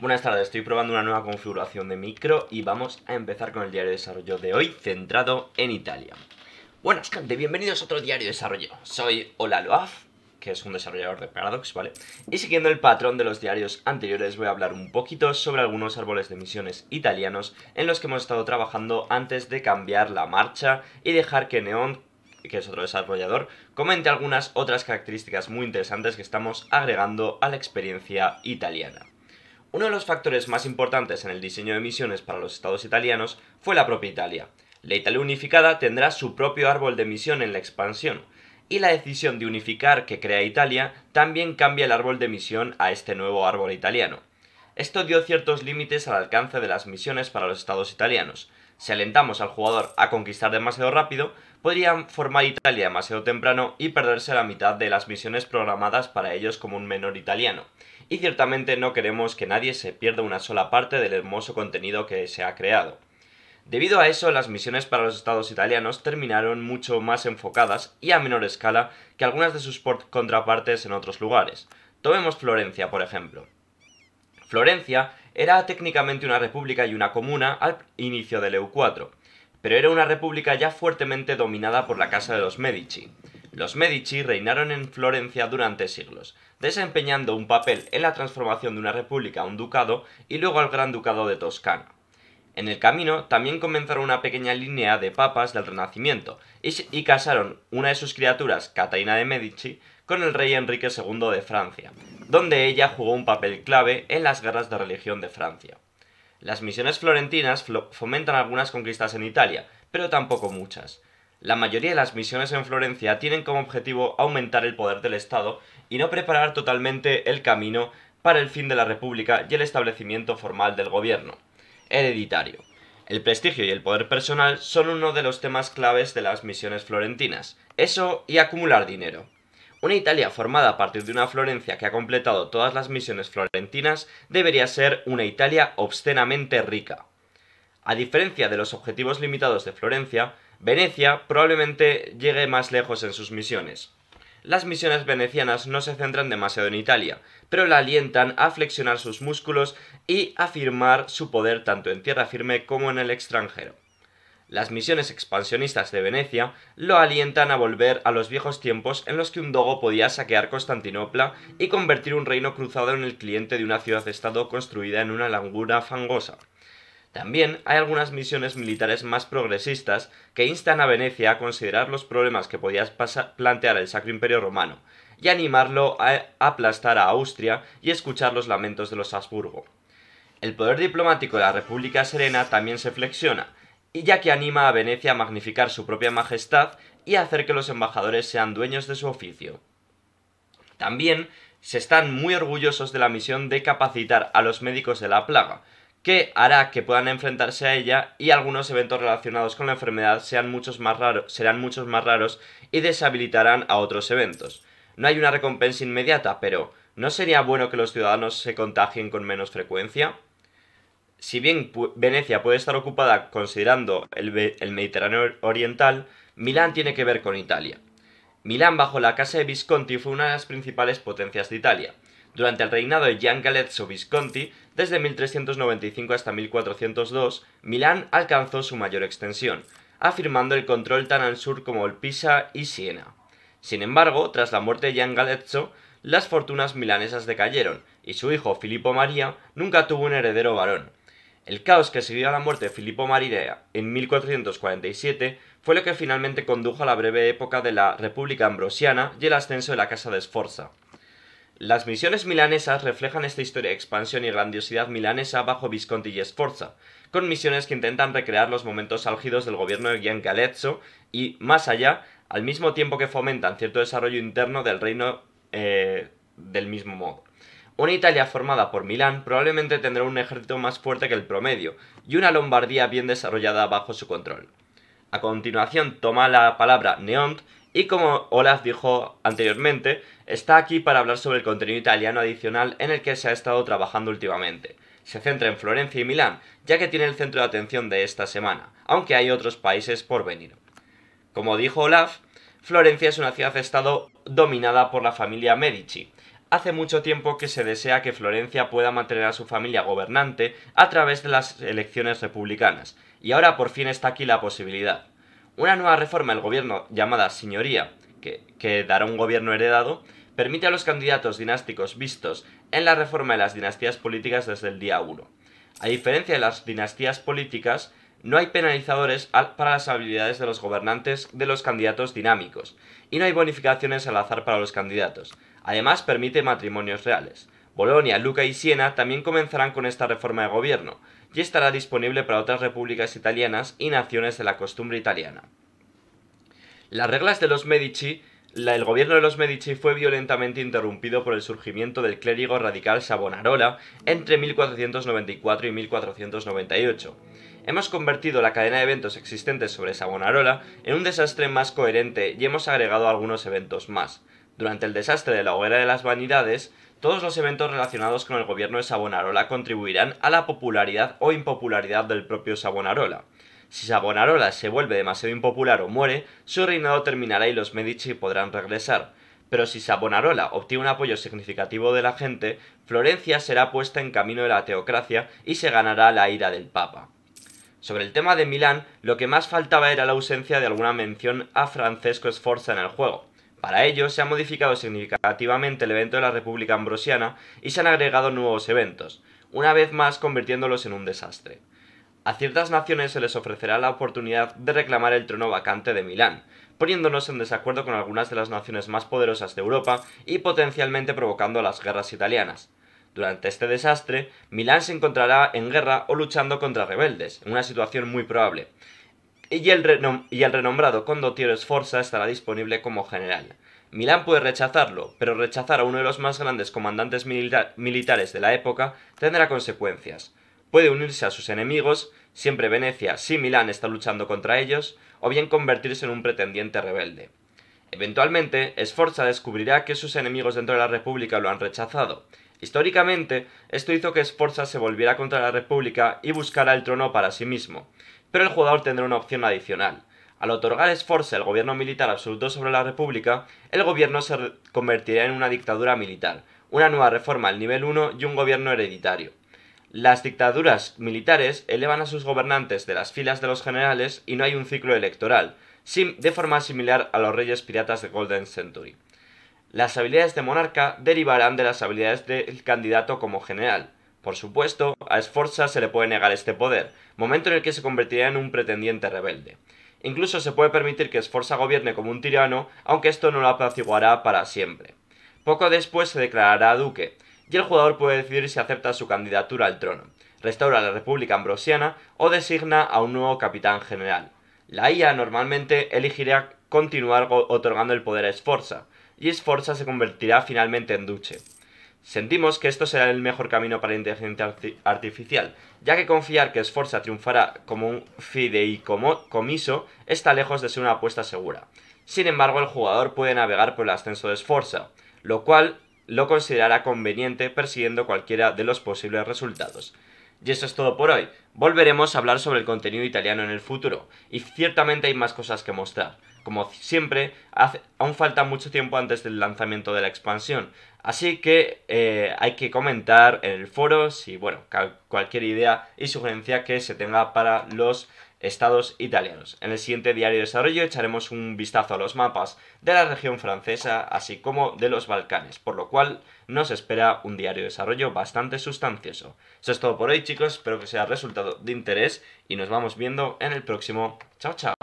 Buenas tardes, estoy probando una nueva configuración de micro y vamos a empezar con el diario de desarrollo de hoy centrado en Italia. Buenas gente, bienvenidos a otro diario de desarrollo. Soy Loaf, que es un desarrollador de Paradox, ¿vale? Y siguiendo el patrón de los diarios anteriores voy a hablar un poquito sobre algunos árboles de misiones italianos en los que hemos estado trabajando antes de cambiar la marcha y dejar que Neon que es otro desarrollador, comente algunas otras características muy interesantes que estamos agregando a la experiencia italiana. Uno de los factores más importantes en el diseño de misiones para los estados italianos fue la propia Italia. La Italia unificada tendrá su propio árbol de misión en la expansión, y la decisión de unificar que crea Italia también cambia el árbol de misión a este nuevo árbol italiano. Esto dio ciertos límites al alcance de las misiones para los estados italianos, si alentamos al jugador a conquistar demasiado rápido, podrían formar Italia demasiado temprano y perderse la mitad de las misiones programadas para ellos como un menor italiano. Y ciertamente no queremos que nadie se pierda una sola parte del hermoso contenido que se ha creado. Debido a eso, las misiones para los estados italianos terminaron mucho más enfocadas y a menor escala que algunas de sus contrapartes en otros lugares. Tomemos Florencia, por ejemplo. Florencia era técnicamente una república y una comuna al inicio del EU4, pero era una república ya fuertemente dominada por la Casa de los Medici. Los Medici reinaron en Florencia durante siglos, desempeñando un papel en la transformación de una república a un ducado y luego al Gran Ducado de Toscana. En el camino también comenzaron una pequeña línea de papas del Renacimiento y, casaron una de sus criaturas, Catalina de Medici, con el rey Enrique II de Francia, donde ella jugó un papel clave en las guerras de religión de Francia. Las misiones florentinas fomentan algunas conquistas en Italia, pero tampoco muchas. La mayoría de las misiones en Florencia tienen como objetivo aumentar el poder del Estado y no preparar totalmente el camino para el fin de la República y el establecimiento formal del gobierno hereditario. El prestigio y el poder personal son uno de los temas claves de las misiones florentinas. Eso y acumular dinero. Una Italia formada a partir de una Florencia que ha completado todas las misiones florentinas debería ser una Italia obscenamente rica. A diferencia de los objetivos limitados de Florencia, Venecia probablemente llegue más lejos en sus misiones. Las misiones venecianas no se centran demasiado en Italia, pero la alientan a flexionar sus músculos y afirmar su poder tanto en tierra firme como en el extranjero. Las misiones expansionistas de Venecia lo alientan a volver a los viejos tiempos en los que un dogo podía saquear Constantinopla y convertir un reino cruzado en el cliente de una ciudad-estado construida en una langura fangosa. También hay algunas misiones militares más progresistas que instan a Venecia a considerar los problemas que podía plantear el Sacro Imperio Romano y animarlo a aplastar a Austria y escuchar los lamentos de los Habsburgo. El poder diplomático de la República Serena también se flexiona, y ya que anima a Venecia a magnificar su propia majestad y a hacer que los embajadores sean dueños de su oficio. También se están muy orgullosos de la misión de capacitar a los médicos de la plaga, que hará que puedan enfrentarse a ella y algunos eventos relacionados con la enfermedad sean más serán muchos más raros y deshabilitarán a otros eventos. No hay una recompensa inmediata, pero ¿no sería bueno que los ciudadanos se contagien con menos frecuencia? si bien Venecia puede estar ocupada considerando el, Mediterráneo Oriental, Milán tiene que ver con Italia. Milán bajo la casa de Visconti fue una de las principales potencias de Italia. Durante el reinado de Gian Galezzo Visconti, desde 1395 hasta 1402, Milán alcanzó su mayor extensión, afirmando el control tan al sur como el Pisa y Siena. Sin embargo, tras la muerte de Gian Galezzo, las fortunas milanesas decayeron, y su hijo Filippo María nunca tuvo un heredero varón, el caos que siguió a la muerte de Filippo Maridea en 1447 fue lo que finalmente condujo a la breve época de la República Ambrosiana y el ascenso de la Casa de Sforza. Las misiones milanesas reflejan esta historia de expansión y grandiosidad milanesa bajo Visconti y Sforza, con misiones que intentan recrear los momentos álgidos del gobierno de Galeazzo y, más allá, al mismo tiempo que fomentan cierto desarrollo interno del reino eh, del mismo modo. Una Italia formada por Milán probablemente tendrá un ejército más fuerte que el promedio y una Lombardía bien desarrollada bajo su control. A continuación toma la palabra Neont y como Olaf dijo anteriormente, está aquí para hablar sobre el contenido italiano adicional en el que se ha estado trabajando últimamente. Se centra en Florencia y Milán, ya que tiene el centro de atención de esta semana, aunque hay otros países por venir. Como dijo Olaf, Florencia es una ciudad-estado dominada por la familia Medici, hace mucho tiempo que se desea que Florencia pueda mantener a su familia gobernante a través de las elecciones republicanas, y ahora por fin está aquí la posibilidad. Una nueva reforma del gobierno llamada Señoría, que, que dará un gobierno heredado, permite a los candidatos dinásticos vistos en la reforma de las dinastías políticas desde el día 1. A diferencia de las dinastías políticas, no hay penalizadores para las habilidades de los gobernantes de los candidatos dinámicos, y no hay bonificaciones al azar para los candidatos. Además, permite matrimonios reales. Bolonia, Luca y Siena también comenzarán con esta reforma de gobierno, y estará disponible para otras repúblicas italianas y naciones de la costumbre italiana. Las reglas de los Medici el gobierno de los Medici fue violentamente interrumpido por el surgimiento del clérigo radical Savonarola entre 1494 y 1498. Hemos convertido la cadena de eventos existentes sobre Savonarola en un desastre más coherente y hemos agregado algunos eventos más. Durante el desastre de la hoguera de las vanidades, todos los eventos relacionados con el gobierno de Savonarola contribuirán a la popularidad o impopularidad del propio Savonarola. Si Savonarola se vuelve demasiado impopular o muere, su reinado terminará y los Medici podrán regresar. Pero si Savonarola obtiene un apoyo significativo de la gente, Florencia será puesta en camino de la teocracia y se ganará la ira del Papa. Sobre el tema de Milán, lo que más faltaba era la ausencia de alguna mención a Francesco Sforza en el juego. Para ello, se ha modificado significativamente el evento de la República Ambrosiana y se han agregado nuevos eventos, una vez más convirtiéndolos en un desastre. A ciertas naciones se les ofrecerá la oportunidad de reclamar el trono vacante de Milán, poniéndonos en desacuerdo con algunas de las naciones más poderosas de Europa y potencialmente provocando las guerras italianas. Durante este desastre, Milán se encontrará en guerra o luchando contra rebeldes, en una situación muy probable, y el, renombrado condottiero Sforza estará disponible como general. Milán puede rechazarlo, pero rechazar a uno de los más grandes comandantes militares de la época tendrá consecuencias. Puede unirse a sus enemigos, siempre Venecia si Milán está luchando contra ellos, o bien convertirse en un pretendiente rebelde. Eventualmente, Sforza descubrirá que sus enemigos dentro de la República lo han rechazado, Históricamente, esto hizo que Sforza se volviera contra la República y buscara el trono para sí mismo, pero el jugador tendrá una opción adicional. Al otorgar Sforza el gobierno militar absoluto sobre la República, el gobierno se convertirá en una dictadura militar, una nueva reforma al nivel 1 y un gobierno hereditario. Las dictaduras militares elevan a sus gobernantes de las filas de los generales y no hay un ciclo electoral, de forma similar a los reyes piratas de Golden Century. Las habilidades de monarca derivarán de las habilidades del candidato como general. Por supuesto, a Esforza se le puede negar este poder, momento en el que se convertirá en un pretendiente rebelde. Incluso se puede permitir que Esforza gobierne como un tirano, aunque esto no lo apaciguará para siempre. Poco después se declarará duque, y el jugador puede decidir si acepta su candidatura al trono, restaura la República Ambrosiana o designa a un nuevo capitán general. La IA normalmente elegirá continuar otorgando el poder a Esforza y Sforza se convertirá finalmente en duche. Sentimos que esto será el mejor camino para la inteligencia artificial, ya que confiar que Sforza triunfará como un fideicomiso está lejos de ser una apuesta segura. Sin embargo, el jugador puede navegar por el ascenso de Sforza, lo cual lo considerará conveniente persiguiendo cualquiera de los posibles resultados. Y eso es todo por hoy. Volveremos a hablar sobre el contenido italiano en el futuro, y ciertamente hay más cosas que mostrar. Como siempre, aún falta mucho tiempo antes del lanzamiento de la expansión, así que eh, hay que comentar en el foro si, bueno, cualquier idea y sugerencia que se tenga para los estados italianos. En el siguiente diario de desarrollo echaremos un vistazo a los mapas de la región francesa, así como de los Balcanes, por lo cual nos espera un diario de desarrollo bastante sustancioso. Eso es todo por hoy chicos, espero que sea resultado de interés y nos vamos viendo en el próximo. Chao, chao.